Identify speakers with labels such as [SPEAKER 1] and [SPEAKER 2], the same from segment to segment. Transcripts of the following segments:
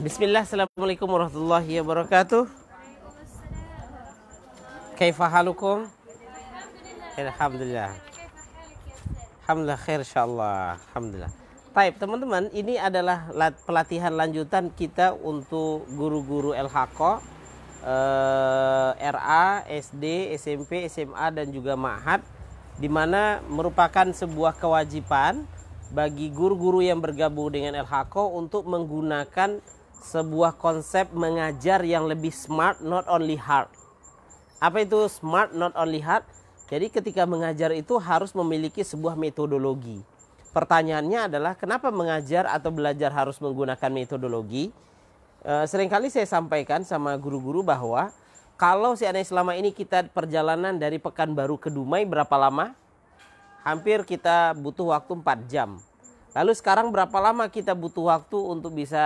[SPEAKER 1] Bismillah, Assalamualaikum warahmatullahi wabarakatuh. Kaifa halukum? Alhamdulillah. Alhamdulillah khair insyaallah. Alhamdulillah. Taib, teman-teman, ini adalah pelatihan lanjutan kita untuk guru-guru LHK eh, RA, SD, SMP, SMA dan juga Mahat, di mana merupakan sebuah kewajiban bagi guru-guru yang bergabung dengan LHK untuk menggunakan sebuah konsep mengajar yang lebih smart not only hard. Apa itu smart not only hard? Jadi ketika mengajar itu harus memiliki sebuah metodologi. Pertanyaannya adalah kenapa mengajar atau belajar harus menggunakan metodologi? E, seringkali saya sampaikan sama guru-guru bahwa kalau si aneh selama ini kita perjalanan dari Pekanbaru ke Dumai berapa lama? Hampir kita butuh waktu 4 jam Lalu sekarang berapa lama kita butuh waktu untuk bisa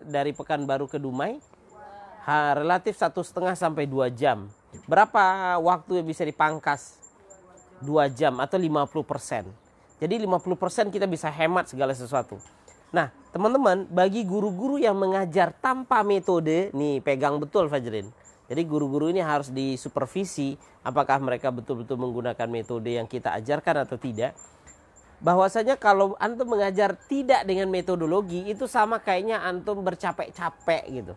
[SPEAKER 1] dari Pekanbaru ke Dumai? Ha, relatif satu setengah sampai dua jam. Berapa waktu yang bisa dipangkas? Dua jam atau 50 persen. Jadi 50 persen kita bisa hemat segala sesuatu. Nah, teman-teman, bagi guru-guru yang mengajar tanpa metode, nih pegang betul Fajrin. Jadi guru-guru ini harus disupervisi apakah mereka betul-betul menggunakan metode yang kita ajarkan atau tidak bahwasanya kalau antum mengajar tidak dengan metodologi itu sama kayaknya antum bercapek-capek gitu.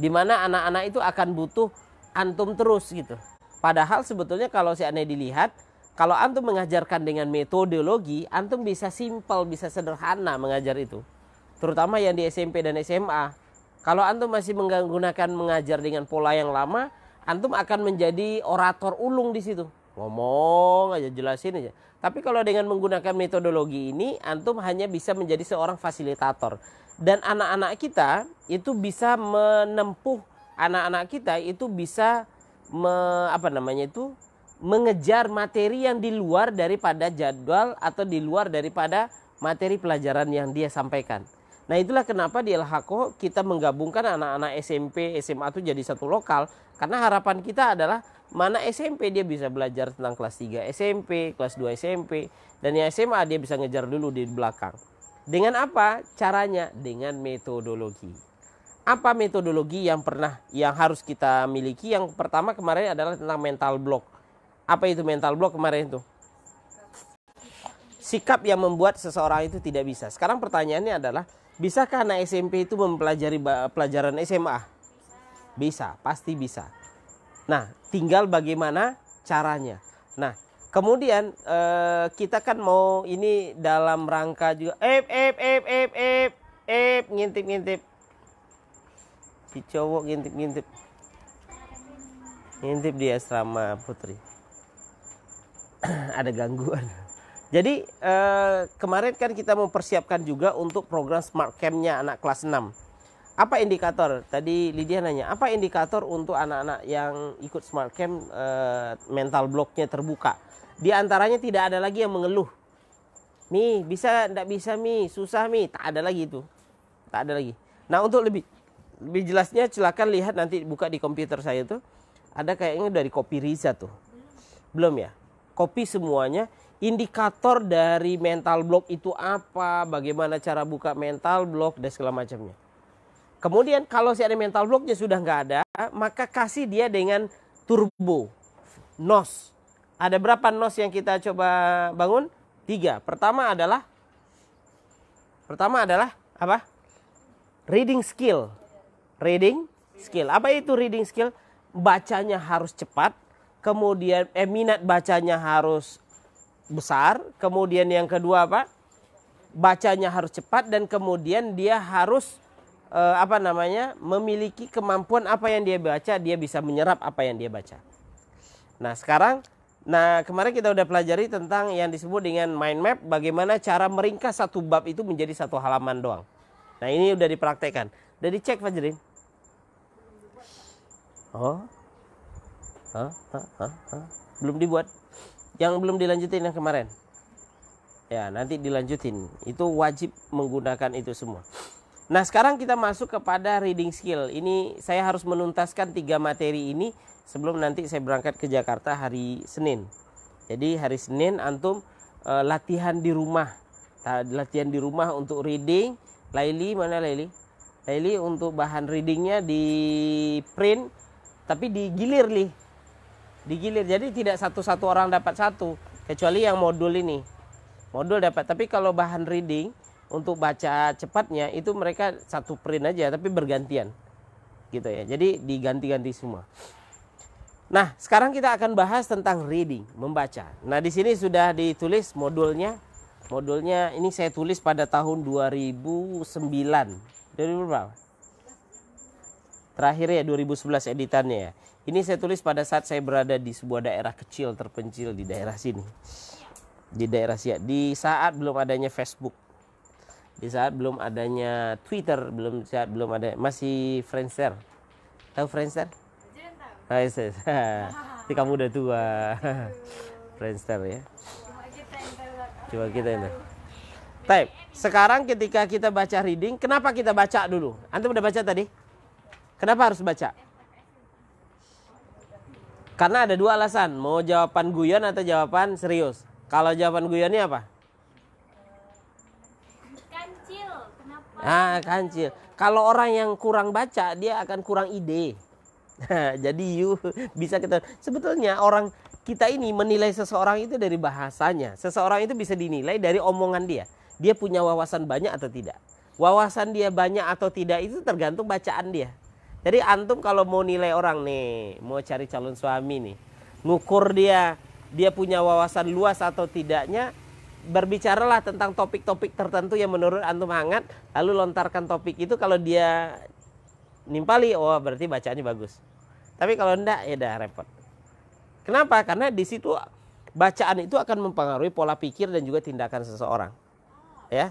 [SPEAKER 1] Dimana anak-anak itu akan butuh antum terus gitu. Padahal sebetulnya kalau aneh dilihat kalau antum mengajarkan dengan metodologi, antum bisa simpel, bisa sederhana mengajar itu. Terutama yang di SMP dan SMA. Kalau antum masih menggunakan mengajar dengan pola yang lama, antum akan menjadi orator ulung di situ. Ngomong aja, jelasin aja. Tapi kalau dengan menggunakan metodologi ini, antum hanya bisa menjadi seorang fasilitator. Dan anak-anak kita itu bisa menempuh, anak-anak kita itu bisa me, apa namanya itu mengejar materi yang di luar daripada jadwal atau di luar daripada materi pelajaran yang dia sampaikan. Nah itulah kenapa di LHKO kita menggabungkan anak-anak SMP, SMA itu jadi satu lokal. Karena harapan kita adalah mana SMP dia bisa belajar tentang kelas 3 SMP, kelas 2 SMP, dan yang SMA dia bisa ngejar dulu di belakang. Dengan apa? Caranya dengan metodologi. Apa metodologi yang pernah yang harus kita miliki? Yang pertama kemarin adalah tentang mental block. Apa itu mental block kemarin itu? Sikap yang membuat seseorang itu tidak bisa. Sekarang pertanyaannya adalah, bisakah anak SMP itu mempelajari pelajaran SMA? Bisa, pasti bisa Nah, tinggal bagaimana caranya. Nah, kemudian eh, kita kan mau ini dalam rangka juga Eh, eh, eh, eh, eh, eh, ngintip ngintip si cowok ngintip ngintip ngintip di asrama putri ada gangguan jadi eh, kemarin kan kita mempersiapkan juga untuk program smart campnya anak kelas 6 apa indikator tadi Lydia nanya apa indikator untuk anak-anak yang ikut smart camp e, mental blocknya terbuka di antaranya tidak ada lagi yang mengeluh mi bisa tidak bisa mi susah mi tak ada lagi itu tak ada lagi nah untuk lebih lebih jelasnya silakan lihat nanti buka di komputer saya tuh ada kayaknya dari kopi Riza tuh belum ya kopi semuanya indikator dari mental block itu apa bagaimana cara buka mental block dan segala macamnya Kemudian kalau si ada mental blocknya sudah nggak ada, maka kasih dia dengan turbo, nos. Ada berapa nos yang kita coba bangun? Tiga. Pertama adalah, pertama adalah apa? Reading skill. Reading skill. Apa itu reading skill? Bacanya harus cepat, kemudian eh, minat bacanya harus besar, kemudian yang kedua apa? Bacanya harus cepat dan kemudian dia harus eh, apa namanya memiliki kemampuan apa yang dia baca dia bisa menyerap apa yang dia baca nah sekarang nah kemarin kita udah pelajari tentang yang disebut dengan mind map bagaimana cara meringkas satu bab itu menjadi satu halaman doang nah ini udah dipraktekkan udah dicek Fajrin oh belum dibuat yang belum dilanjutin yang kemarin ya nanti dilanjutin itu wajib menggunakan itu semua Nah, sekarang kita masuk kepada reading skill. Ini saya harus menuntaskan tiga materi ini sebelum nanti saya berangkat ke Jakarta hari Senin. Jadi hari Senin antum e, latihan di rumah. Latihan di rumah untuk reading. Laili mana Laili? Laili untuk bahan readingnya di print tapi digilir lih. Digilir. Jadi tidak satu-satu orang dapat satu kecuali yang modul ini. Modul dapat, tapi kalau bahan reading untuk baca cepatnya itu mereka satu print aja tapi bergantian gitu ya jadi diganti-ganti semua nah sekarang kita akan bahas tentang reading membaca nah di sini sudah ditulis modulnya modulnya ini saya tulis pada tahun 2009 dari berapa terakhir ya 2011 editannya ya ini saya tulis pada saat saya berada di sebuah daerah kecil terpencil di daerah sini di daerah siak di saat belum adanya Facebook di saat belum adanya Twitter belum saat belum ada masih Friendster tahu Friendster Hai saya tapi kamu udah tua Friendster ya coba kita ini Taip, sekarang ketika kita baca reading kenapa kita baca dulu antum udah baca tadi kenapa harus baca karena ada dua alasan mau jawaban guyon atau jawaban serius kalau jawaban guyonnya apa Nah, kancil. Kalau orang yang kurang baca, dia akan kurang ide. jadi you bisa kita sebetulnya orang kita ini menilai seseorang itu dari bahasanya. Seseorang itu bisa dinilai dari omongan dia. Dia punya wawasan banyak atau tidak. Wawasan dia banyak atau tidak itu tergantung bacaan dia. Jadi antum kalau mau nilai orang nih, mau cari calon suami nih, ngukur dia dia punya wawasan luas atau tidaknya berbicaralah tentang topik-topik tertentu yang menurut antum hangat lalu lontarkan topik itu kalau dia nimpali oh berarti bacaannya bagus tapi kalau enggak ya udah repot kenapa karena di situ bacaan itu akan mempengaruhi pola pikir dan juga tindakan seseorang ya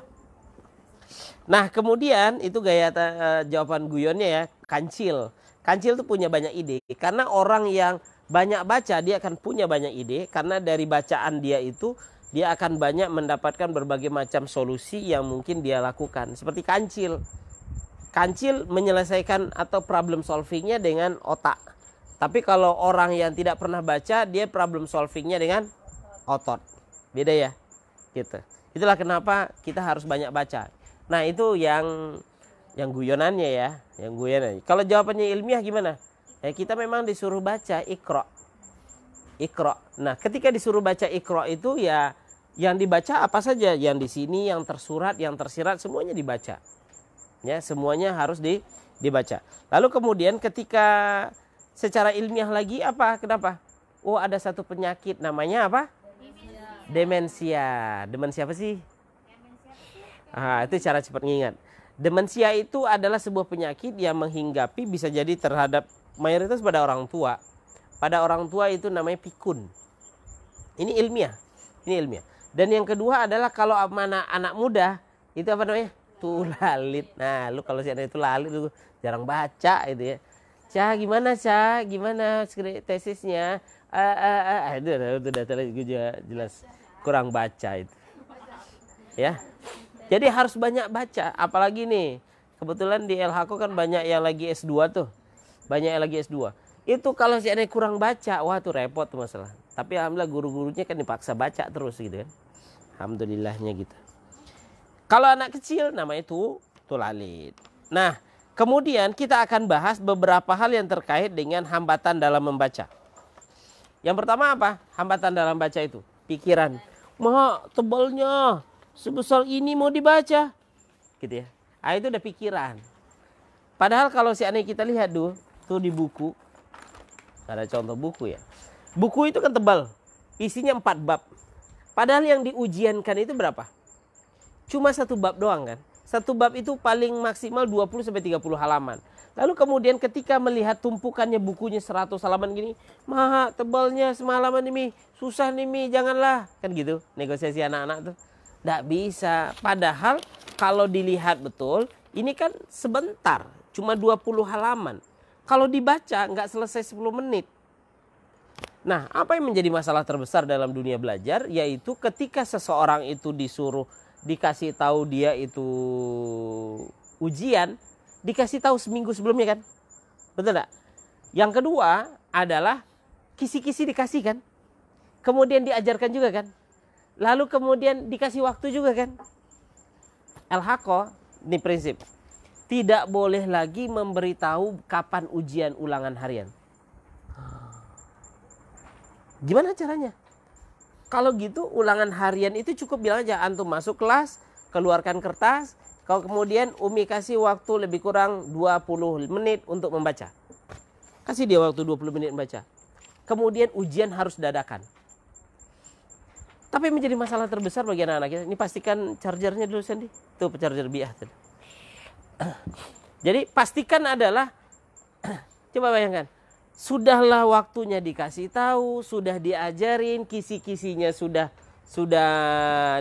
[SPEAKER 1] nah kemudian itu gaya uh, jawaban guyonnya ya kancil kancil tuh punya banyak ide karena orang yang banyak baca dia akan punya banyak ide karena dari bacaan dia itu dia akan banyak mendapatkan berbagai macam solusi yang mungkin dia lakukan seperti kancil kancil menyelesaikan atau problem solvingnya dengan otak tapi kalau orang yang tidak pernah baca dia problem solvingnya dengan otot beda ya gitu itulah kenapa kita harus banyak baca nah itu yang yang guyonannya ya yang guyonannya. kalau jawabannya ilmiah gimana ya kita memang disuruh baca ikro Iqra. Nah, ketika disuruh baca Iqra itu ya yang dibaca apa saja yang di sini yang tersurat yang tersirat semuanya dibaca ya semuanya harus di, dibaca lalu kemudian ketika secara ilmiah lagi apa kenapa oh ada satu penyakit namanya apa demensia demensia, apa sih ah itu cara cepat ngingat demensia itu adalah sebuah penyakit yang menghinggapi bisa jadi terhadap mayoritas pada orang tua pada orang tua itu namanya pikun. Ini ilmiah. Ini ilmiah. Dan yang kedua adalah kalau mana anak muda itu apa namanya? Tulalit. Nah, lu kalau si anak itu lalit lu jarang baca itu ya. Cah gimana Cah? Gimana tesisnya? Eh eh, eh. Ah, itu udah gue juga jelas kurang baca itu. Ya. Jadi harus banyak baca, apalagi nih kebetulan di LHK kan banyak yang lagi S2 tuh. Banyak yang lagi S2 itu kalau si ada kurang baca wah tuh repot tuh masalah tapi alhamdulillah guru-gurunya kan dipaksa baca terus gitu kan alhamdulillahnya gitu kalau anak kecil nama itu tulalit nah kemudian kita akan bahas beberapa hal yang terkait dengan hambatan dalam membaca yang pertama apa hambatan dalam baca itu pikiran mau tebalnya sebesar ini mau dibaca gitu ya ah itu udah pikiran padahal kalau si aneh kita lihat dulu tuh di buku ada contoh buku ya. Buku itu kan tebal, isinya empat bab. Padahal yang diujiankan itu berapa? Cuma satu bab doang kan. Satu bab itu paling maksimal 20 30 halaman. Lalu kemudian ketika melihat tumpukannya bukunya 100 halaman gini, "Maha, tebalnya semalaman ini, susah nih Mi, janganlah." Kan gitu negosiasi anak-anak tuh. Tidak bisa. Padahal kalau dilihat betul, ini kan sebentar, cuma 20 halaman. Kalau dibaca nggak selesai 10 menit. Nah, apa yang menjadi masalah terbesar dalam dunia belajar yaitu ketika seseorang itu disuruh dikasih tahu dia itu ujian, dikasih tahu seminggu sebelumnya kan? Betul enggak? Yang kedua adalah kisi-kisi dikasih kan? Kemudian diajarkan juga kan? Lalu kemudian dikasih waktu juga kan? El ini prinsip tidak boleh lagi memberitahu kapan ujian ulangan harian. Gimana caranya? Kalau gitu ulangan harian itu cukup bilang aja antum masuk kelas, keluarkan kertas, kalau kemudian Umi kasih waktu lebih kurang 20 menit untuk membaca. Kasih dia waktu 20 menit membaca. Kemudian ujian harus dadakan. Tapi menjadi masalah terbesar bagi anak-anak kita. Ini pastikan chargernya dulu sendiri. Itu charger biah tadi. Jadi pastikan adalah coba bayangkan sudahlah waktunya dikasih tahu, sudah diajarin, kisi-kisinya sudah sudah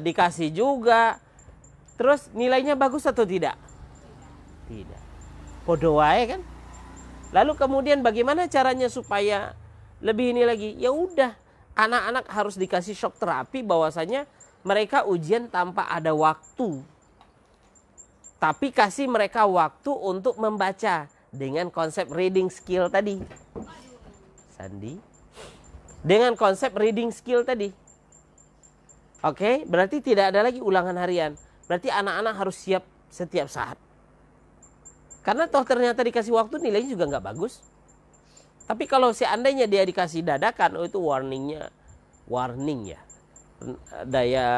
[SPEAKER 1] dikasih juga. Terus nilainya bagus atau tidak? Tidak. Podo kan? Lalu kemudian bagaimana caranya supaya lebih ini lagi? Ya udah, anak-anak harus dikasih shock terapi bahwasanya mereka ujian tanpa ada waktu tapi kasih mereka waktu untuk membaca dengan konsep reading skill tadi. Sandi. Dengan konsep reading skill tadi. Oke, berarti tidak ada lagi ulangan harian. Berarti anak-anak harus siap setiap saat. Karena toh ternyata dikasih waktu nilainya juga nggak bagus. Tapi kalau seandainya dia dikasih dadakan, oh itu warningnya, warning ya, daya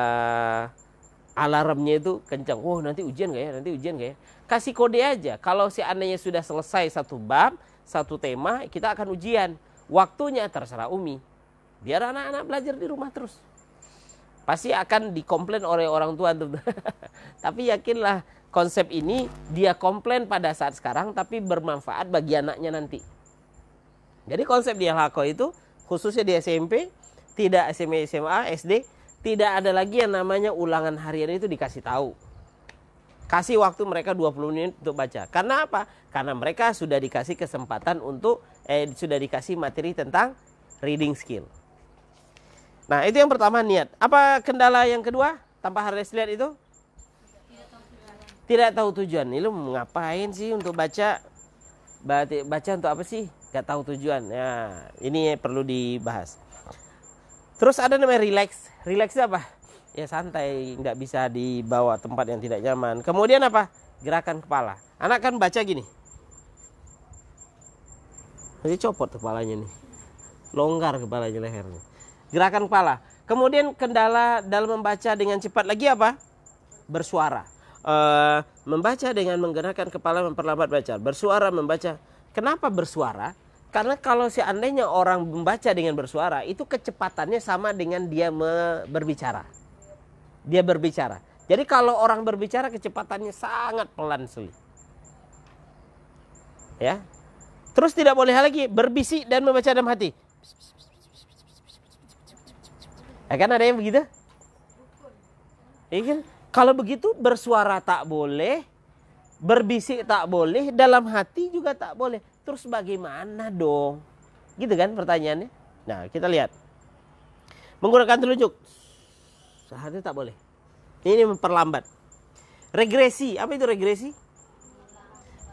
[SPEAKER 1] alarmnya itu kencang. Wah nanti ujian gak ya? Nanti ujian gak ya? Kasih kode aja. Kalau si seandainya sudah selesai satu bab, satu tema, kita akan ujian. Waktunya terserah Umi. Biar anak-anak belajar di rumah terus. Pasti akan dikomplain oleh orang tua. Tapi yakinlah konsep ini dia komplain pada saat sekarang tapi bermanfaat bagi anaknya nanti. Jadi konsep dia al itu khususnya di SMP, tidak SMA, SMA, SD, tidak ada lagi yang namanya ulangan harian itu dikasih tahu. Kasih waktu mereka 20 menit untuk baca. Karena apa? Karena mereka sudah dikasih kesempatan untuk eh sudah dikasih materi tentang reading skill. Nah, itu yang pertama niat. Apa kendala yang kedua? Tanpa harus lihat itu? Tidak tahu tujuan. Ini lu ngapain sih untuk baca? Baca untuk apa sih? Gak tahu tujuan. Ya, ini perlu dibahas. Terus ada namanya relax. Relax apa? Ya santai, nggak bisa dibawa tempat yang tidak nyaman. Kemudian apa? Gerakan kepala. Anak kan baca gini. Jadi copot kepalanya nih. Longgar kepalanya lehernya. Gerakan kepala. Kemudian kendala dalam membaca dengan cepat lagi apa? Bersuara. E, membaca dengan menggerakkan kepala memperlambat baca. Bersuara membaca. Kenapa bersuara? Karena kalau seandainya orang membaca dengan bersuara, itu kecepatannya sama dengan dia berbicara. Dia berbicara. Jadi kalau orang berbicara kecepatannya sangat pelan sulit. Ya. Terus tidak boleh lagi berbisik dan membaca dalam hati. Ya kan ada yang begitu? ya, Kalau begitu bersuara tak boleh, berbisik tak boleh, dalam hati juga tak boleh. Terus bagaimana dong? Gitu kan pertanyaannya. Nah, kita lihat. Menggunakan telunjuk. Seharusnya tak boleh. Ini memperlambat. Regresi. Apa itu regresi?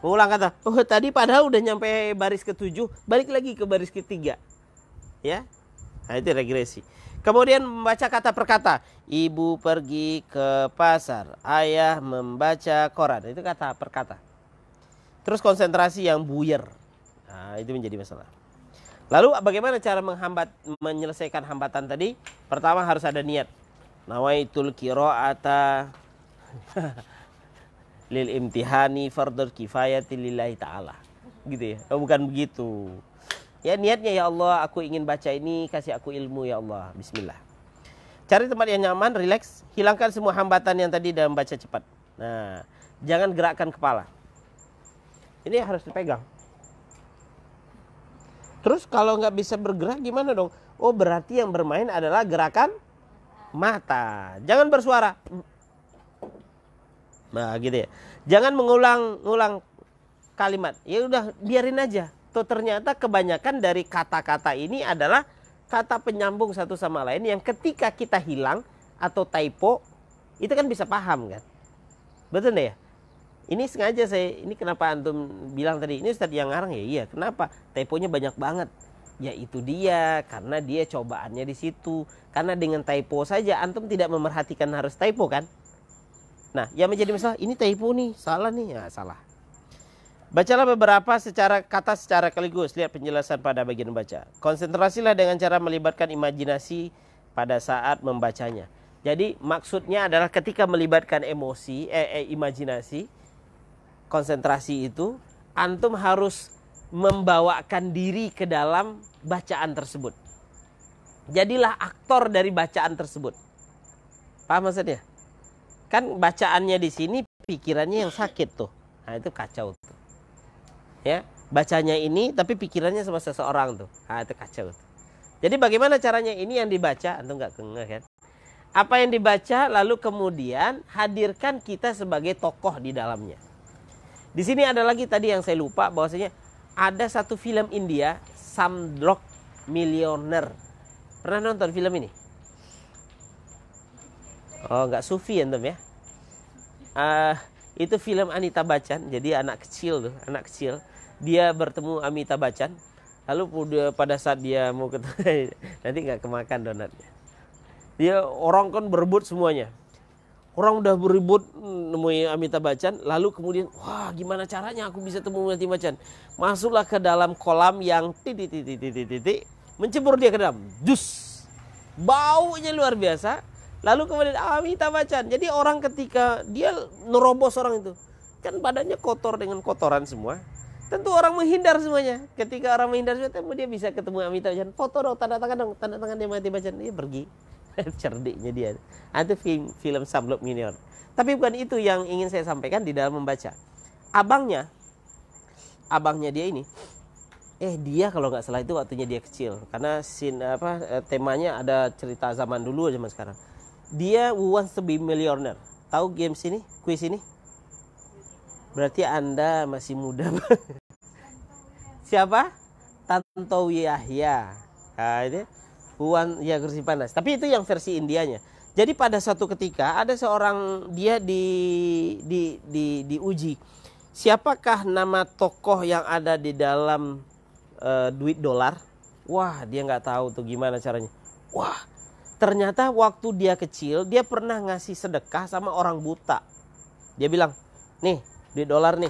[SPEAKER 1] Mengulang kata. Oh, tadi padahal udah nyampe baris ketujuh, balik lagi ke baris ketiga. Ya. Nah, itu regresi. Kemudian membaca kata per kata. Ibu pergi ke pasar, ayah membaca koran. Itu kata per kata. Terus konsentrasi yang buyer Nah, itu menjadi masalah. Lalu bagaimana cara menghambat menyelesaikan hambatan tadi? Pertama harus ada niat. Nawaitul qiraata lil imtihani fardul kifayati lillahi taala. Gitu ya. Oh, bukan begitu. Ya niatnya ya Allah, aku ingin baca ini, kasih aku ilmu ya Allah. Bismillah. Cari tempat yang nyaman, relax, hilangkan semua hambatan yang tadi dalam baca cepat. Nah, jangan gerakkan kepala ini harus dipegang terus kalau nggak bisa bergerak gimana dong oh berarti yang bermain adalah gerakan mata jangan bersuara nah gitu ya jangan mengulang-ulang kalimat ya udah biarin aja tuh ternyata kebanyakan dari kata-kata ini adalah kata penyambung satu sama lain yang ketika kita hilang atau typo itu kan bisa paham kan betul deh ya ini sengaja saya ini kenapa antum bilang tadi ini Ustadz yang ngarang ya iya kenapa typonya banyak banget ya itu dia karena dia cobaannya di situ karena dengan typo saja antum tidak memerhatikan harus typo kan nah ya yang menjadi masalah ini typo nih salah nih ya salah Bacalah beberapa secara kata secara kaligus Lihat penjelasan pada bagian baca. Konsentrasilah dengan cara melibatkan imajinasi pada saat membacanya. Jadi maksudnya adalah ketika melibatkan emosi, eh, eh imajinasi, konsentrasi itu, antum harus membawakan diri ke dalam bacaan tersebut. Jadilah aktor dari bacaan tersebut. Paham maksudnya? Kan bacaannya di sini pikirannya yang sakit tuh. Nah, itu kacau tuh. Ya, bacanya ini tapi pikirannya sama seseorang tuh. Nah, itu kacau tuh. Jadi bagaimana caranya ini yang dibaca antum nggak kengeh kan? Apa yang dibaca lalu kemudian hadirkan kita sebagai tokoh di dalamnya. Di sini ada lagi tadi yang saya lupa bahwasanya ada satu film India Samdrok Millionaire. Pernah nonton film ini? Oh, nggak sufi ya, antum ya? Uh, itu film Anita Bacan. Jadi anak kecil tuh, anak kecil. Dia bertemu Amita Bacan. Lalu pada saat dia mau ketemu, nanti nggak kemakan donatnya. Dia orang kan berebut semuanya Orang udah beribut nemuin Amitabha Bachchan, lalu kemudian, wah gimana caranya aku bisa temui Amitabha Bachchan? Masuklah ke dalam kolam yang titik titik titik titik, mencebur dia ke dalam, dus, baunya luar biasa. Lalu kemudian Amitabha Bachchan. Jadi orang ketika dia nerobos orang itu, kan badannya kotor dengan kotoran semua. Tentu orang menghindar semuanya. Ketika orang menghindar semuanya, dia bisa ketemu Amitabha Bachchan. Foto dong, tanda tangan dong, tanda tangan dia Amitabh Bachchan. Dia pergi cerdiknya dia ah, itu film, film Samlok Minion tapi bukan itu yang ingin saya sampaikan di dalam membaca abangnya abangnya dia ini eh dia kalau nggak salah itu waktunya dia kecil karena sin apa eh, temanya ada cerita zaman dulu zaman sekarang dia wants to be millionaire tahu games ini quiz ini berarti anda masih muda siapa Tanto Yahya nah, ini Huan ya kursi panas. Tapi itu yang versi Indianya. Jadi pada satu ketika ada seorang dia di di di diuji siapakah nama tokoh yang ada di dalam uh, duit dolar. Wah, dia nggak tahu tuh gimana caranya. Wah, ternyata waktu dia kecil dia pernah ngasih sedekah sama orang buta. Dia bilang, "Nih, duit dolar nih."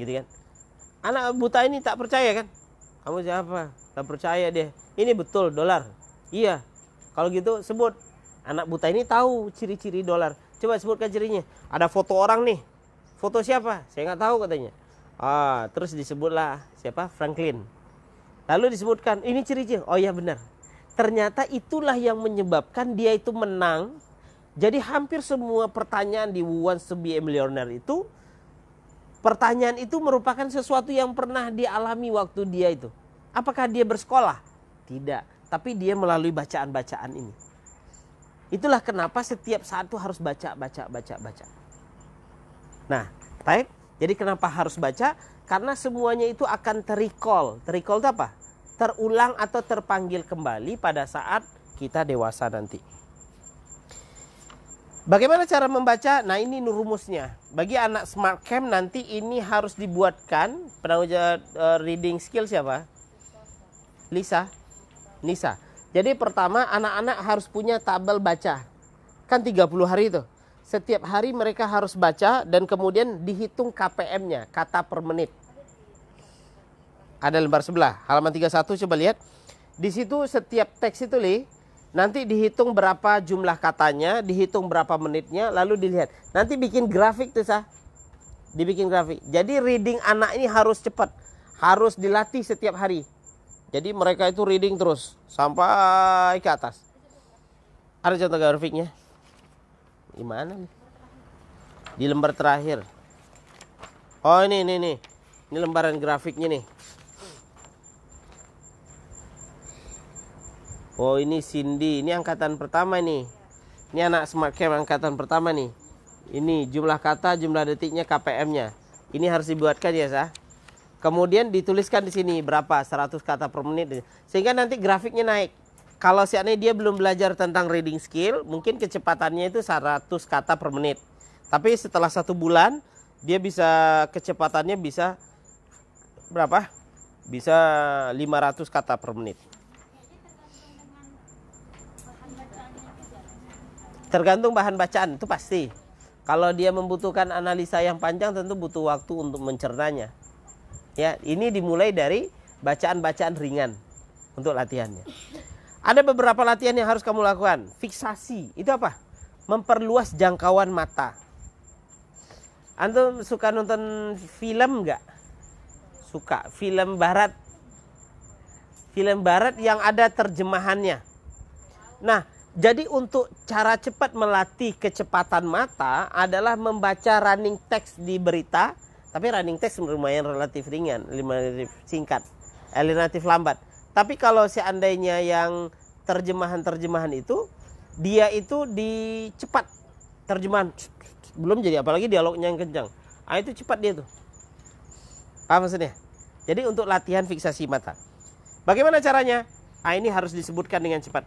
[SPEAKER 1] Gitu kan. Anak buta ini tak percaya kan? Kamu siapa? Tak percaya dia ini betul dolar iya kalau gitu sebut anak buta ini tahu ciri-ciri dolar coba sebutkan cirinya ada foto orang nih foto siapa saya nggak tahu katanya ah terus disebutlah siapa Franklin lalu disebutkan ini ciri-ciri oh iya benar ternyata itulah yang menyebabkan dia itu menang jadi hampir semua pertanyaan di one to be Millionaire itu pertanyaan itu merupakan sesuatu yang pernah dialami waktu dia itu apakah dia bersekolah tidak, tapi dia melalui bacaan-bacaan ini. Itulah kenapa setiap saat itu harus baca, baca, baca, baca. Nah, baik. Jadi kenapa harus baca? Karena semuanya itu akan terrecall. Terrecall itu apa? Terulang atau terpanggil kembali pada saat kita dewasa nanti. Bagaimana cara membaca? Nah ini rumusnya. Bagi anak smart camp nanti ini harus dibuatkan penanggung eh, reading skill siapa? Lisa nisa. Jadi pertama anak-anak harus punya tabel baca. Kan 30 hari itu. Setiap hari mereka harus baca dan kemudian dihitung KPM-nya, kata per menit. Ada lembar sebelah, halaman 31 coba lihat. Di situ setiap teks itu li, nanti dihitung berapa jumlah katanya, dihitung berapa menitnya, lalu dilihat. Nanti bikin grafik tuh sah. Dibikin grafik. Jadi reading anak ini harus cepat, harus dilatih setiap hari. Jadi mereka itu reading terus sampai ke atas. Ada contoh grafiknya? Gimana nih? Di lembar terakhir. Oh ini ini ini, Ini lembaran grafiknya nih. Oh ini Cindy, ini angkatan pertama nih. Ini anak smart camp angkatan pertama nih. Ini jumlah kata, jumlah detiknya, KPM-nya. Ini harus dibuatkan ya, sah. Kemudian dituliskan di sini berapa 100 kata per menit sehingga nanti grafiknya naik. Kalau seandainya dia belum belajar tentang reading skill, mungkin kecepatannya itu 100 kata per menit. Tapi setelah satu bulan, dia bisa kecepatannya bisa berapa? Bisa 500 kata per menit. Tergantung bahan bacaan, itu pasti. Kalau dia membutuhkan analisa yang panjang, tentu butuh waktu untuk mencernanya. Ya, ini dimulai dari bacaan-bacaan ringan untuk latihannya. Ada beberapa latihan yang harus kamu lakukan. Fiksasi, itu apa? Memperluas jangkauan mata. Antum suka nonton film nggak? Suka film barat. Film barat yang ada terjemahannya. Nah, jadi untuk cara cepat melatih kecepatan mata adalah membaca running text di berita tapi running text lumayan relatif ringan, relatif singkat, eh, relatif lambat. Tapi kalau seandainya yang terjemahan-terjemahan itu, dia itu dicepat terjemahan belum jadi apalagi dialognya yang kencang. Ah itu cepat dia tuh. Paham maksudnya? Jadi untuk latihan fiksasi mata. Bagaimana caranya? Ah ini harus disebutkan dengan cepat.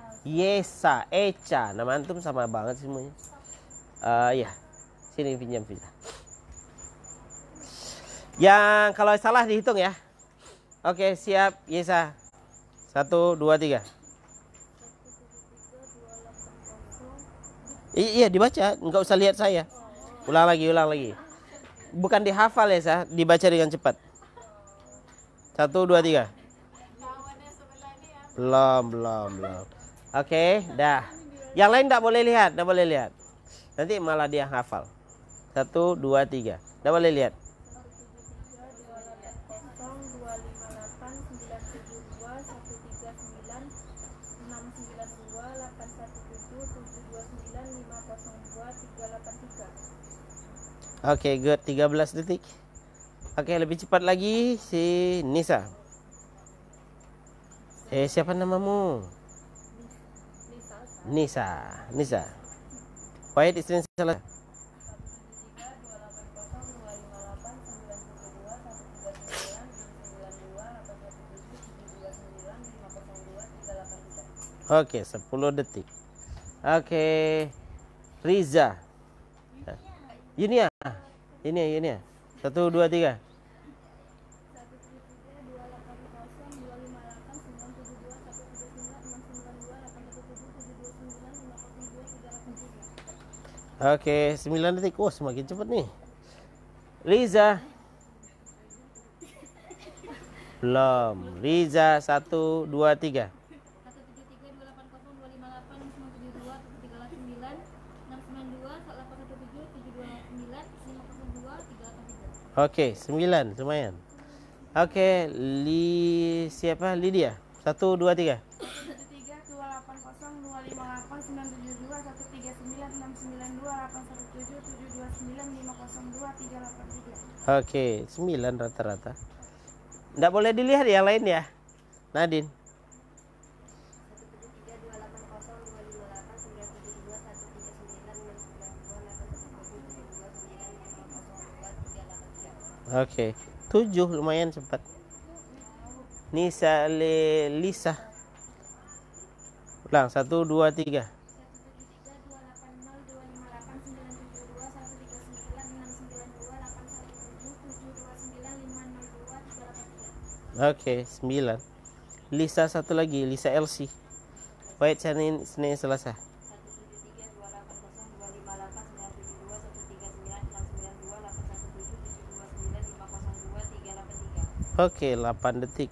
[SPEAKER 1] Yesa, Echa, Nama antum sama banget semuanya. Uh, ya, sini pinjam pinjam. Yang kalau salah dihitung ya. Oke, siap Yesa. Satu, dua, tiga. I iya dibaca, nggak usah lihat saya. Ulang lagi, ulang lagi. Bukan dihafal ya, sah. Dibaca dengan cepat. Satu, dua, tiga. Belum, belum, belum. Oke, okay, dah. Yang lain tidak boleh lihat, tidak boleh lihat. Nanti malah dia hafal. Satu, dua, tiga. Tidak boleh lihat. Oke, okay, good. 13 detik. Oke, okay, lebih cepat lagi si Nisa. Eh, siapa namamu? Nisa Nisa Wahid istri salah Oke, okay, 10 detik. Oke. Okay. Riza. Ini Ini ya. ya, ini ya. 1 2 3. Oke, sembilan 9 detik. Oh, semakin cepat nih. Liza. Belum. Liza 1 2 3. Oke, sembilan 9 lumayan. Oke, li siapa? Lydia. 1 2 3. Oke, okay, 9 rata-rata. Enggak boleh dilihat yang lain ya. Nadin. Oke, okay. 7 lumayan cepat. Nisa Lisa. Ulang 1 2 3. Oke, okay, 9. Lisa satu lagi, Lisa LC. Wait, Senin, Senin Selasa. Oke, okay, 8 detik.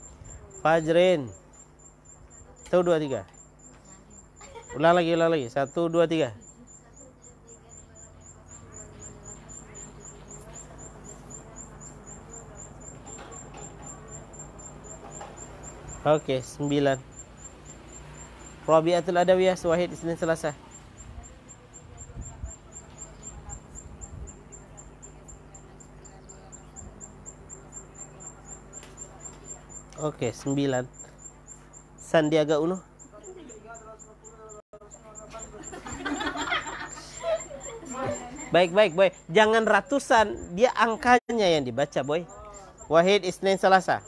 [SPEAKER 1] Fajrin. 1 2 3. Ulang lagi, ulang lagi. 1 2 3. Okey, sembilan. Rabi'atul Adawiyah Suwahid Isnin Selasa. Okey, sembilan. Sandiaga Uno. Baik, baik, boy. Jangan ratusan, dia angkanya yang dibaca, boy. Wahid Isnin Selasa.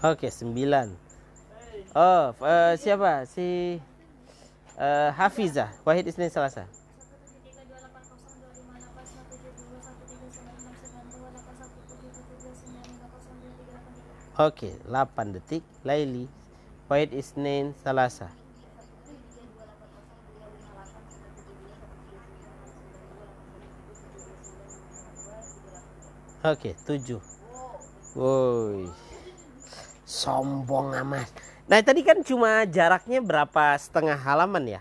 [SPEAKER 1] Oke, okay, 9. Oh, uh, siapa? Si uh, Hafizah. Wahid Isnin Selasa. Oke, okay, 8 detik. Laili. Wahid Isnin Selasa. Oke, okay, 7. Woi. Sombong amat. Nah, tadi kan cuma jaraknya berapa setengah halaman ya.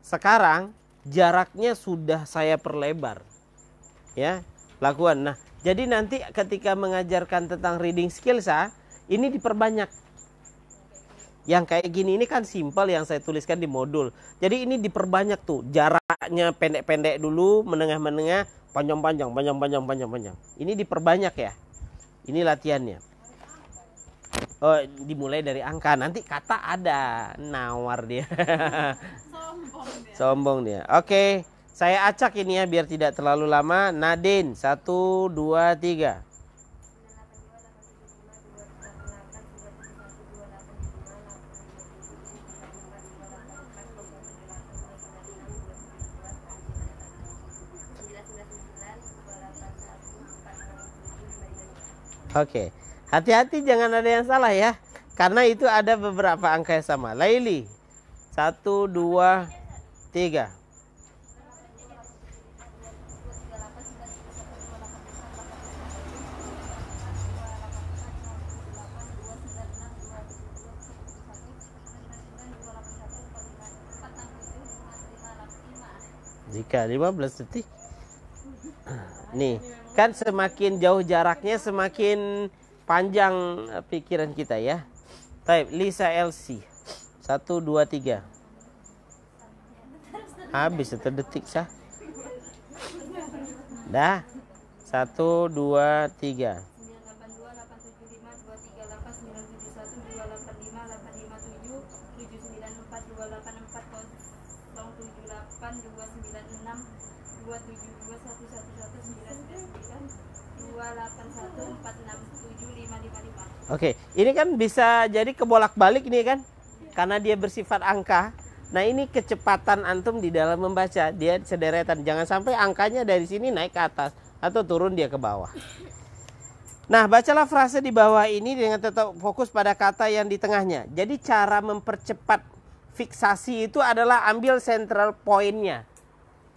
[SPEAKER 1] Sekarang jaraknya sudah saya perlebar. Ya, lakukan. Nah, jadi nanti ketika mengajarkan tentang reading skill saya ah, ini diperbanyak. Yang kayak gini ini kan simpel yang saya tuliskan di modul. Jadi ini diperbanyak tuh jaraknya pendek-pendek dulu, menengah-menengah, panjang-panjang, panjang-panjang, panjang-panjang. Ini diperbanyak ya. Ini latihannya. Oh, dimulai dari angka. Nanti kata ada. Nawar dia. Sombong dia. Sombong dia. Oke. Okay. Saya acak ini ya biar tidak terlalu lama. Nadin, satu, dua, tiga. Oke. Okay. Hati-hati jangan ada yang salah ya. Karena itu ada beberapa angka yang sama. Laili. Satu, dua, tiga. Jika 15 detik Nih kan semakin jauh jaraknya semakin panjang eh, pikiran kita ya. Type Lisa LC. Satu dua tiga. Habis satu detik sah. Dah. Satu dua tiga. Oke, ini kan bisa jadi kebolak-balik nih kan? Karena dia bersifat angka. Nah, ini kecepatan antum di dalam membaca. Dia sederetan. Jangan sampai angkanya dari sini naik ke atas atau turun dia ke bawah. Nah, bacalah frase di bawah ini dengan tetap fokus pada kata yang di tengahnya. Jadi cara mempercepat fiksasi itu adalah ambil central poinnya.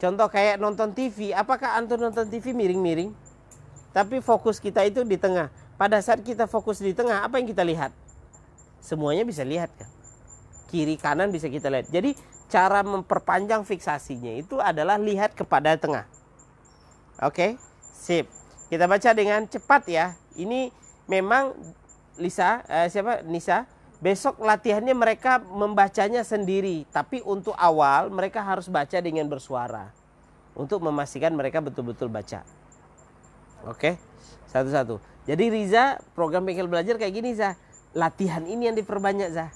[SPEAKER 1] Contoh kayak nonton TV, apakah antum nonton TV miring-miring? Tapi fokus kita itu di tengah pada saat kita fokus di tengah, apa yang kita lihat? Semuanya bisa lihat kan? Kiri kanan bisa kita lihat. Jadi cara memperpanjang fiksasinya itu adalah lihat kepada tengah. Oke, sip. Kita baca dengan cepat ya. Ini memang Lisa, eh, siapa Nisa? Besok latihannya mereka membacanya sendiri, tapi untuk awal mereka harus baca dengan bersuara untuk memastikan mereka betul-betul baca. Oke, okay? satu-satu. Jadi Riza program bengkel belajar kayak gini Zah. Latihan ini yang diperbanyak Zah.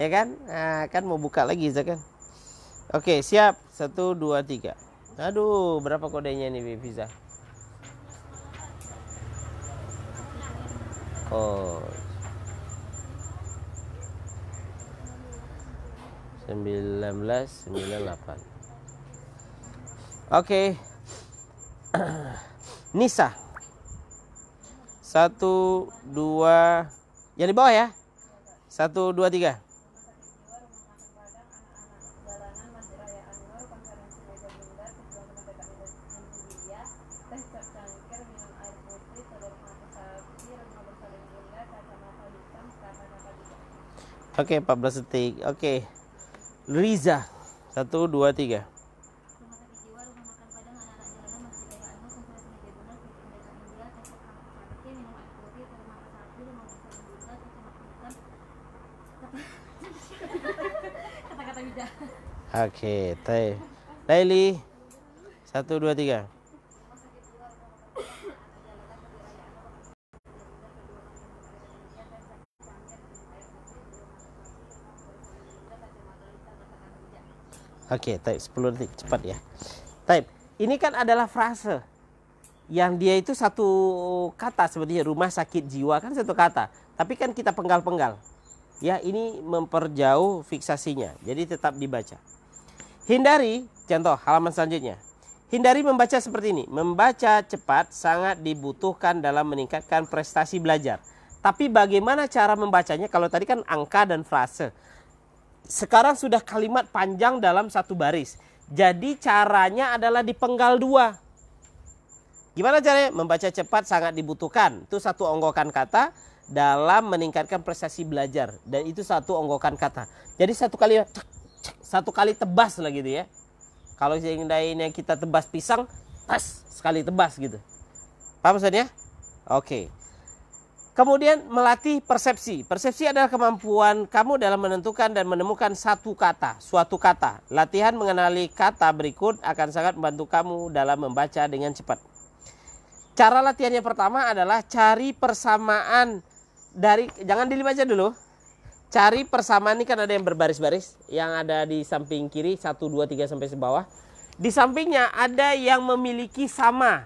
[SPEAKER 1] Ya kan? Nah, kan mau buka lagi Zah kan. Oke, siap. Satu, dua, tiga. Aduh, berapa kodenya ini Bibi Zah? Oh. sembilan belas sembilan delapan Oke. Nisa. Satu, dua, yang di bawah ya. Satu, dua, tiga. Oke, okay, 14 detik. Oke. Okay. Riza. 1 2 3. Oke, okay, Laili. Satu, dua, tiga. Oke, okay, type 10 detik cepat ya. Type. Ini kan adalah frase yang dia itu satu kata sebenarnya rumah sakit jiwa kan satu kata, tapi kan kita penggal-penggal. Ya, ini memperjauh fiksasinya. Jadi tetap dibaca. Hindari, contoh halaman selanjutnya. Hindari membaca seperti ini. Membaca cepat sangat dibutuhkan dalam meningkatkan prestasi belajar. Tapi bagaimana cara membacanya kalau tadi kan angka dan frase. Sekarang sudah kalimat panjang dalam satu baris. Jadi caranya adalah dipenggal dua. Gimana caranya? Membaca cepat sangat dibutuhkan. Itu satu onggokan kata dalam meningkatkan prestasi belajar. Dan itu satu onggokan kata. Jadi satu kalimat satu kali tebas lah gitu ya. Kalau seandainya kita tebas pisang, pas sekali tebas gitu. apa maksudnya? Oke. Kemudian melatih persepsi. Persepsi adalah kemampuan kamu dalam menentukan dan menemukan satu kata, suatu kata. Latihan mengenali kata berikut akan sangat membantu kamu dalam membaca dengan cepat. Cara latihannya pertama adalah cari persamaan dari jangan dilihat aja dulu. Cari persamaan ini kan ada yang berbaris-baris, yang ada di samping kiri satu dua tiga sampai ke bawah. Di sampingnya ada yang memiliki sama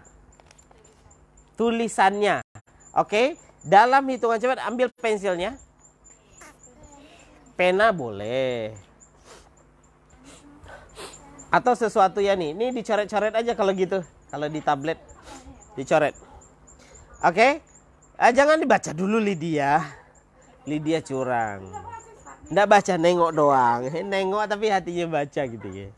[SPEAKER 1] tulisannya. Oke, dalam hitungan cepat ambil pensilnya. Pena boleh. Atau sesuatu ya nih, ini dicoret-coret aja kalau gitu, kalau di tablet dicoret. Oke. Eh, jangan dibaca dulu Lydia. Lydia curang ndak baca nengok doang nengok tapi hatinya baca gitu ya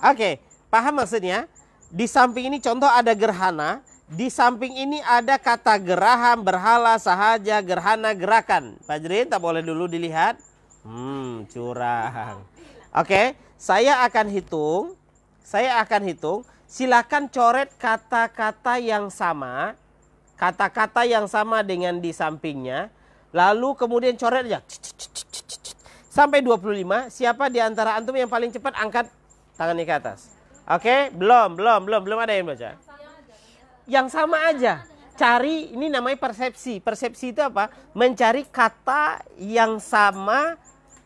[SPEAKER 1] oke paham maksudnya di samping ini contoh ada gerhana di samping ini ada kata geraham, berhala, sahaja, gerhana, gerakan. Pak Jerin tak boleh dulu dilihat. Hmm, curang. Oke, saya akan hitung. Saya akan hitung. Silakan coret kata-kata yang sama, kata-kata yang sama dengan di sampingnya Lalu kemudian coret aja. Sampai 25, siapa di antara antum yang paling cepat angkat tangannya ke atas? Oke, okay? belum, belum, belum, belum ada yang baca. Yang sama aja. Cari ini namanya persepsi. Persepsi itu apa? Mencari kata yang sama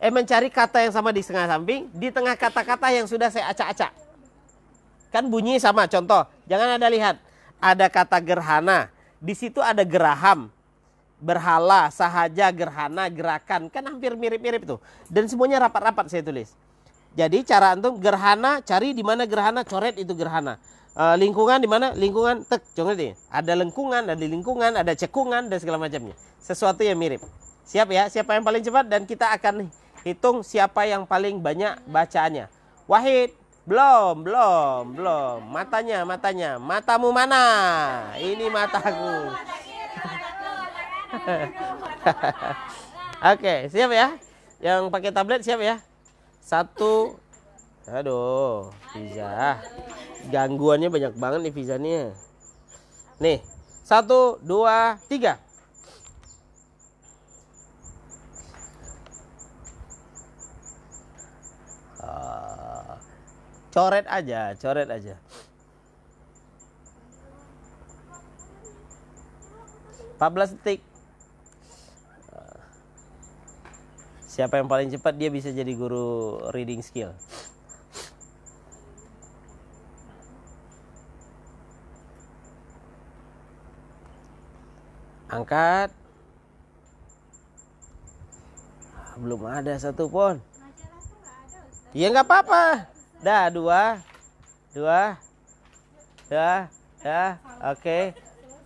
[SPEAKER 1] eh mencari kata yang sama di tengah samping di tengah kata-kata yang sudah saya acak-acak. Kan bunyi sama contoh. Jangan ada lihat. Ada kata gerhana, di situ ada geraham, berhala, sahaja, gerhana, gerakan. Kan hampir mirip-mirip tuh. Dan semuanya rapat-rapat saya tulis. Jadi cara antum gerhana, cari di mana gerhana, coret itu gerhana. E, lingkungan di mana? Lingkungan tek, coret ini. Ada lengkungan, ada lingkungan, ada cekungan dan segala macamnya. Sesuatu yang mirip. Siap ya? Siapa yang paling cepat dan kita akan hitung siapa yang paling banyak bacaannya. Wahid, belum, belum, belum. Matanya, matanya. Matamu mana? Ini mataku. Oke, siap ya. Yang pakai tablet siap ya. Satu. Aduh, visa. Gangguannya banyak banget nih Fizanya. Nih, satu, dua, tiga. Ah, coret aja, coret aja. Empat belas detik. siapa yang paling cepat dia bisa jadi guru reading skill angkat belum ada satu pun iya nggak apa-apa dah dua dua dah dah oke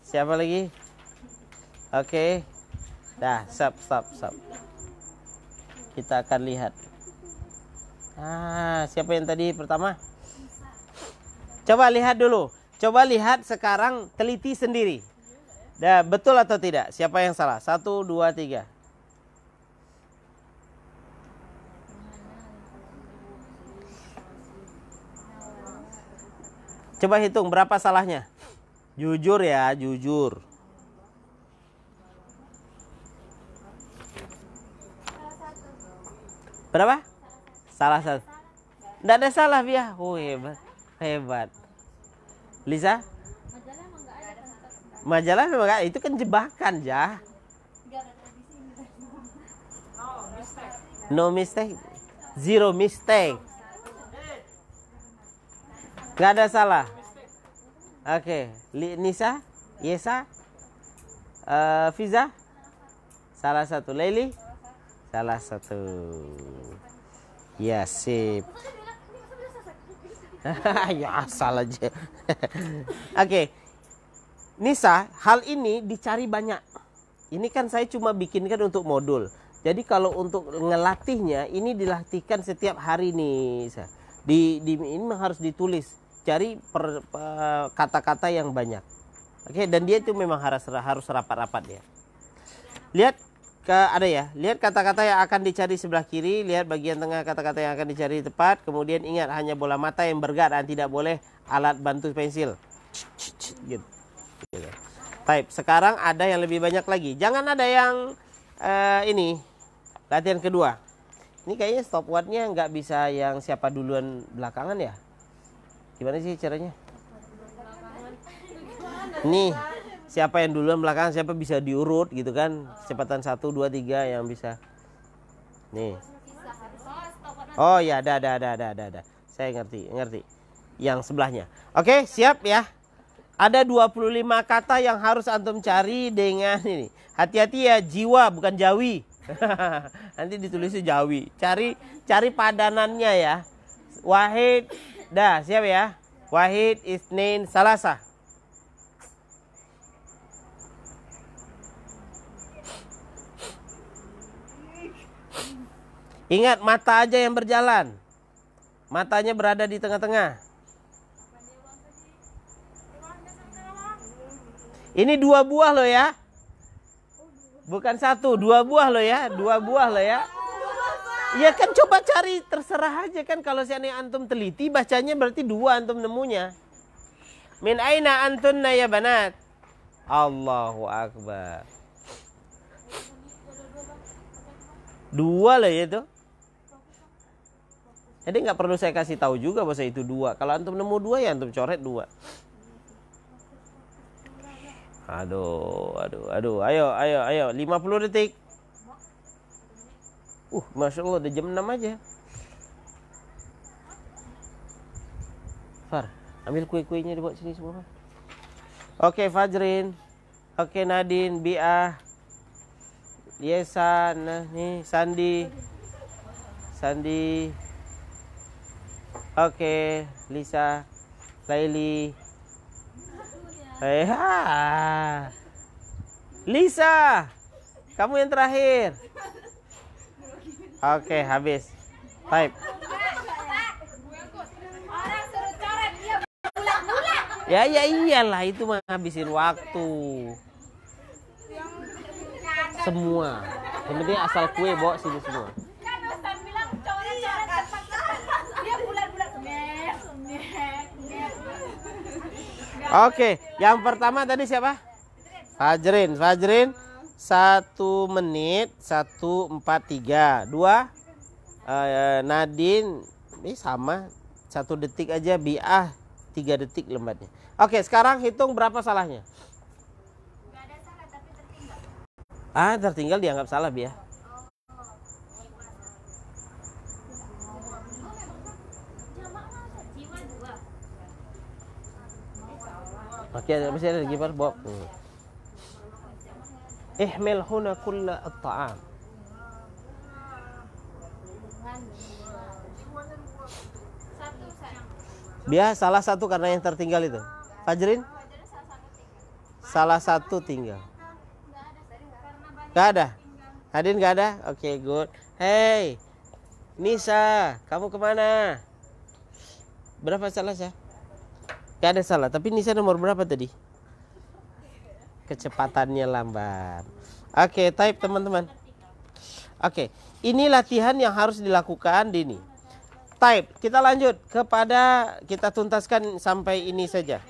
[SPEAKER 1] siapa lagi oke okay. dah stop stop stop kita akan lihat ah siapa yang tadi pertama coba lihat dulu coba lihat sekarang teliti sendiri Dah betul atau tidak? Siapa yang salah? Satu, dua, tiga. Coba hitung berapa salahnya. Jujur ya, jujur. berapa salah satu tidak ada salah ya oh, hebat hebat Lisa majalah memang ada, itu kan jebakan ya no mistake zero mistake nggak ada salah oke okay. Nisa Yesa uh, Fiza salah satu Leli salah satu ya sip ya asal aja oke okay. Nisa hal ini dicari banyak ini kan saya cuma bikinkan untuk modul jadi kalau untuk ngelatihnya ini dilatihkan setiap hari nih Di, di ini harus ditulis cari kata-kata yang banyak oke okay? dan dia itu memang harus harus rapat-rapat ya lihat ke ada ya lihat kata-kata yang akan dicari sebelah kiri lihat bagian tengah kata-kata yang akan dicari tepat kemudian ingat hanya bola mata yang bergerak dan tidak boleh alat bantu pensil gitu. type sekarang ada yang lebih banyak lagi jangan ada yang uh, ini latihan kedua ini kayaknya stopwatchnya nggak bisa yang siapa duluan belakangan ya gimana sih caranya nih siapa yang duluan belakangan siapa bisa diurut gitu kan kecepatan satu dua tiga yang bisa nih oh ya ada ada ada ada ada, ada. saya ngerti ngerti yang sebelahnya oke siap ya ada 25 kata yang harus antum cari dengan ini hati-hati ya jiwa bukan jawi nanti ditulisnya jawi cari cari padanannya ya wahid dah siap ya wahid isnin salasa Ingat mata aja yang berjalan. Matanya berada di tengah-tengah. Ini dua buah loh ya. Bukan satu, dua buah loh ya, dua buah loh ya. Ya kan coba cari terserah aja kan kalau seandainya antum teliti bacanya berarti dua antum nemunya. Min aina antunna ya banat. Allahu akbar. Dua loh ya tuh. Jadi nggak perlu saya kasih tahu juga bahwa itu dua. Kalau antum nemu dua ya antum coret dua. Aduh, aduh, aduh. Ayo, ayo, ayo. 50 detik. Uh, Masya Allah udah jam 6 aja. Far, ambil kue-kuenya dibawa sini semua. Oke, Fajrin. Oke, Nadine, Bia, Yesan, nah, nih Sandi. Sandi. Oke, Lisa, Laili. Eh, Lisa, kamu yang terakhir. Oke, habis. Baik. Ya ya iyalah itu menghabisin waktu. Semua. Yang penting asal kue bawa sini semua. Oke, yang pertama tadi siapa? Fajrin. Fajrin satu menit satu empat tiga dua eh, eh, Nadine ini sama satu detik aja biah tiga detik lembatnya. Oke, sekarang hitung berapa salahnya? Ah, tertinggal dianggap salah biah. Oke, ada mesti ada lagi bab. Hmm. Ihmil huna kulla at-ta'am. Biasa salah satu karena yang tertinggal itu. Fajrin? Salah satu tinggal. Gak ada. Hadin gak ada? Oke, okay, good. Hey, Nisa, kamu kemana? Berapa salah saya? Gak ada salah, tapi ini saya nomor berapa tadi? Kecepatannya lambat. Oke, okay, type teman-teman. Oke, okay. ini latihan yang harus dilakukan Dini. Type, kita lanjut kepada kita tuntaskan sampai ini saja.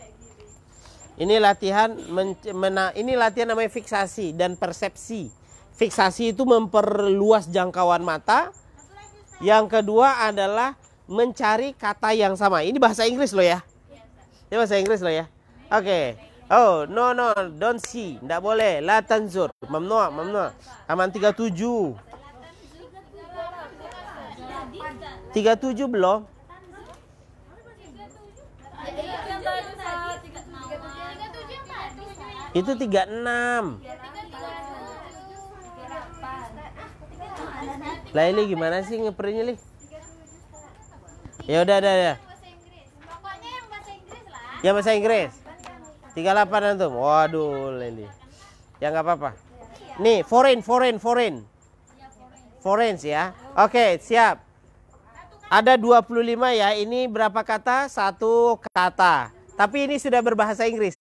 [SPEAKER 1] Ini latihan men, mena, ini latihan namanya fiksasi dan persepsi. Fiksasi itu memperluas jangkauan mata. Yang kedua adalah mencari kata yang sama. Ini bahasa Inggris loh ya. Dia bahasa Inggris loh ya. Oke. Okay. Oh, no no, don't see. Tidak boleh. La tanzur. Mamnu, mamnu. Aman 37. 37 belum? Itu 36. Laili gimana sih ngeprintnya, Li? Ya udah, udah, udah. Ya bahasa Inggris. 38 antum. Waduh, ini. Ya nggak apa-apa. Nih, foreign, foreign, foreign. Foreign ya. Oke, okay, siap. Ada 25 ya. Ini berapa kata? Satu kata. Tapi ini sudah berbahasa Inggris.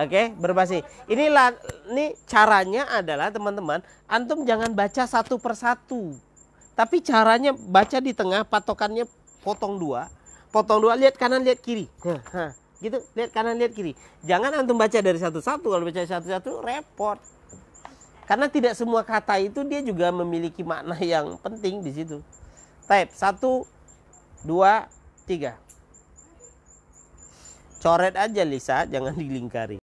[SPEAKER 1] Oke, okay, berbahasa. Ini ini caranya adalah teman-teman, antum jangan baca satu persatu. Tapi caranya baca di tengah, patokannya potong dua potong dua lihat kanan lihat kiri gitu lihat kanan lihat kiri jangan antum baca dari satu-satu kalau baca satu-satu repot karena tidak semua kata itu dia juga memiliki makna yang penting di situ type satu dua tiga coret aja Lisa jangan dilingkari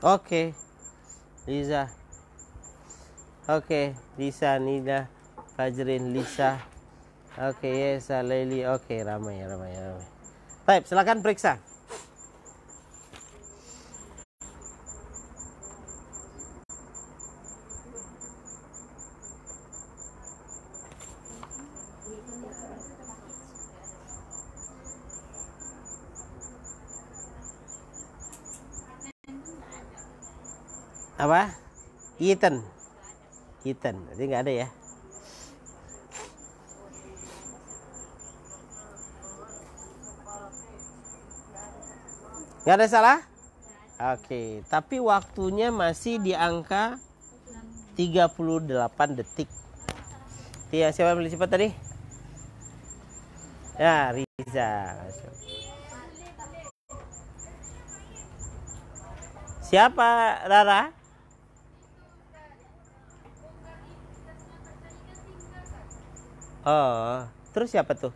[SPEAKER 1] Oke. Okay. Liza. Oke, okay. Lisa Nida Fajrin Lisa. Oke, okay, Yesa Leli. Oke, okay, ramai ramai ramai. Baik, silakan periksa. kitten kitten Jadi nggak ada ya. Nggak ada salah? Oke, okay. tapi waktunya masih di angka 38 detik. Tia, siapa yang beli cepat tadi? Ya, Riza. Siapa Rara? Oh, terus siapa tuh?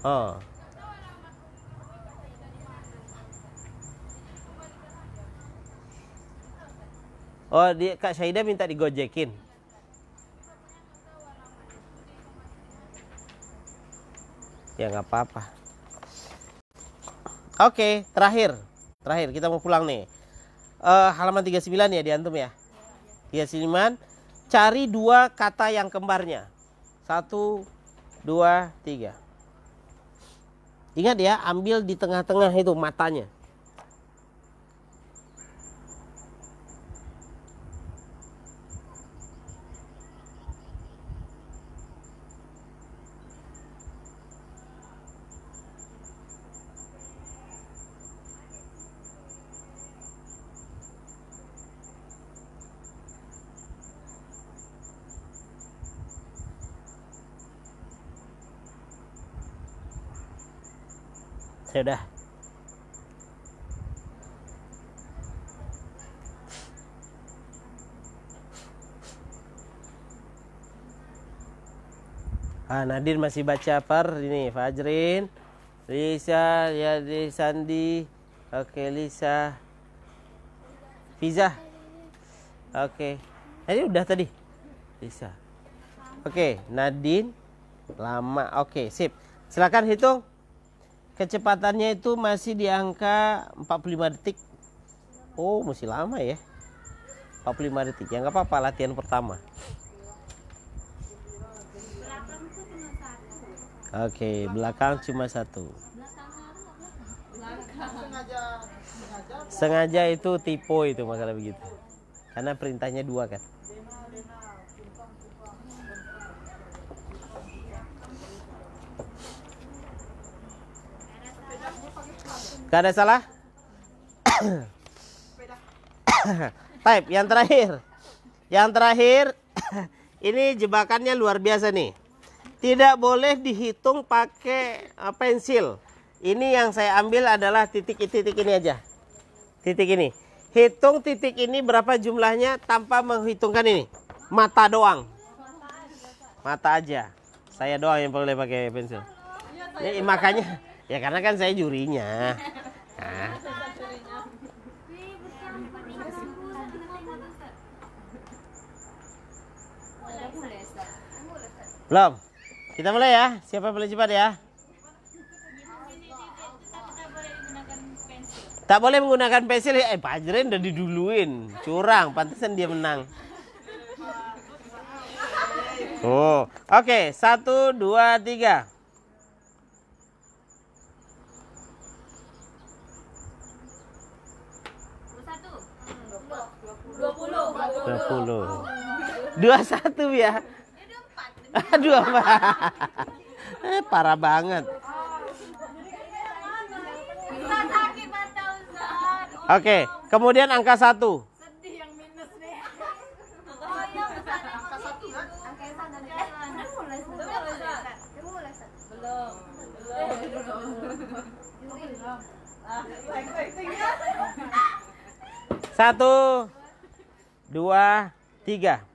[SPEAKER 1] Oh. Oh, dia Kak Syaida minta digojekin. Ya nggak apa-apa. Oke, terakhir. Terakhir kita mau pulang nih. Uh, halaman 39 ya di antum ya. 39 iya, Cari dua kata yang kembarnya. Satu, dua, tiga. Ingat ya, ambil di tengah-tengah itu matanya. udah ya Ah, Nadir masih baca apa ini Fajrin, Lisa, ya Sandi, oke Lisa, Fiza, oke. ini udah tadi, Lisa. Oke, Nadin lama. Oke, sip. Silakan hitung. Kecepatannya itu masih di angka 45 detik. Oh, masih lama ya. 45 detik. Ya nggak apa-apa latihan pertama. Oke, okay, belakang cuma satu. Sengaja itu tipe itu masalah begitu. Karena perintahnya dua kan. Gak ada salah? Type yang terakhir. Yang terakhir ini jebakannya luar biasa nih. Tidak boleh dihitung pakai eh, pensil. Ini yang saya ambil adalah titik-titik ini aja. Titik ini. Hitung titik ini berapa jumlahnya tanpa menghitungkan ini. Mata doang. Mata aja. Saya doang yang boleh pakai pensil. Ini makanya ya karena kan saya jurinya. Belum. Kita mulai ya. Siapa paling cepat ya? Tak boleh menggunakan pensil Eh, Pak udah diduluin. Curang, pantesan dia menang. Oh, oke. Okay. Satu, dua, tiga. sepuluh dua satu ya dua empat eh, parah banget Oke, kemudian angka satu. Satu dua, tiga.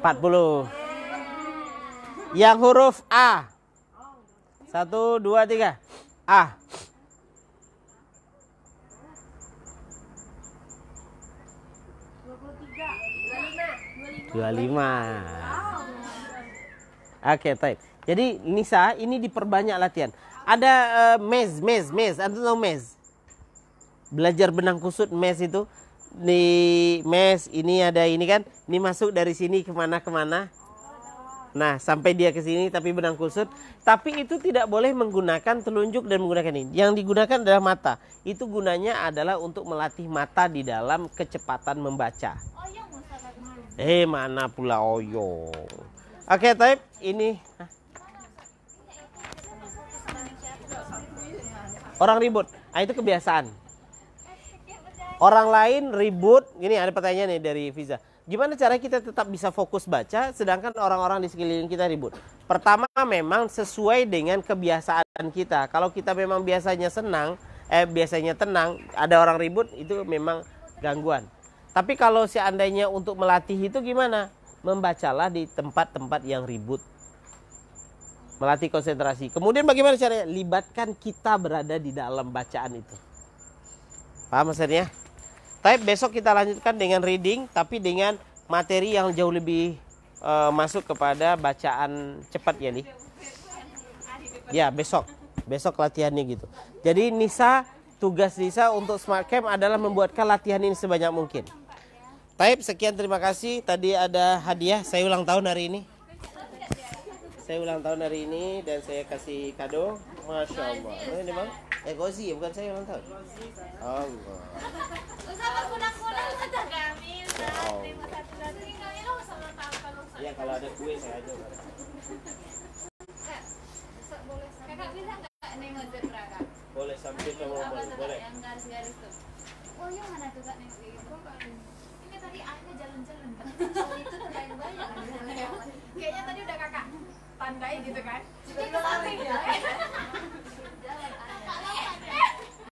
[SPEAKER 1] Empat puluh. Yang huruf A. Satu, dua, tiga. A. 25 Oke okay, baik Jadi Nisa ini diperbanyak latihan Ada uh, eh, mes, mes, mes Anda tahu mes? Belajar benang kusut mes itu Di mes ini ada ini kan Ini masuk dari sini kemana-kemana Nah, sampai dia ke sini tapi benang kusut, tapi itu tidak boleh menggunakan telunjuk dan menggunakan ini. Yang digunakan adalah mata. Itu gunanya adalah untuk melatih mata di dalam kecepatan membaca. Oh, Eh mana pula Oyo. Oke, okay, Taib, ini orang ribut. Ah itu kebiasaan. Orang lain ribut. Gini ada pertanyaan nih dari Visa. Gimana cara kita tetap bisa fokus baca sedangkan orang-orang di sekeliling kita ribut? Pertama memang sesuai dengan kebiasaan kita. Kalau kita memang biasanya senang, eh biasanya tenang, ada orang ribut itu memang gangguan. Tapi kalau seandainya untuk melatih itu gimana? Membacalah di tempat-tempat yang ribut. Melatih konsentrasi. Kemudian bagaimana caranya? Libatkan kita berada di dalam bacaan itu. Paham maksudnya? Tapi besok kita lanjutkan dengan reading tapi dengan materi yang jauh lebih uh, masuk kepada bacaan cepat ya, nih. Ya, besok. Besok latihannya gitu. Jadi Nisa tugas Nisa untuk Smart Camp adalah membuatkan latihan ini sebanyak mungkin. Taib, sekian terima kasih. Tadi ada hadiah, saya ulang tahun hari ini. Saya ulang tahun hari ini dan saya kasih kado. Masya Allah. Ini bang? Eh Gozi bukan saya ulang tahun. Allah. Iya kalau ada kue saya aja. nggak Boleh sampai ke boleh. Oh yang mana tuh tadi akhirnya jalan-jalan kan itu terbayang-bayang kayaknya tadi udah kakak tandai gitu kan sudah lari ya kakak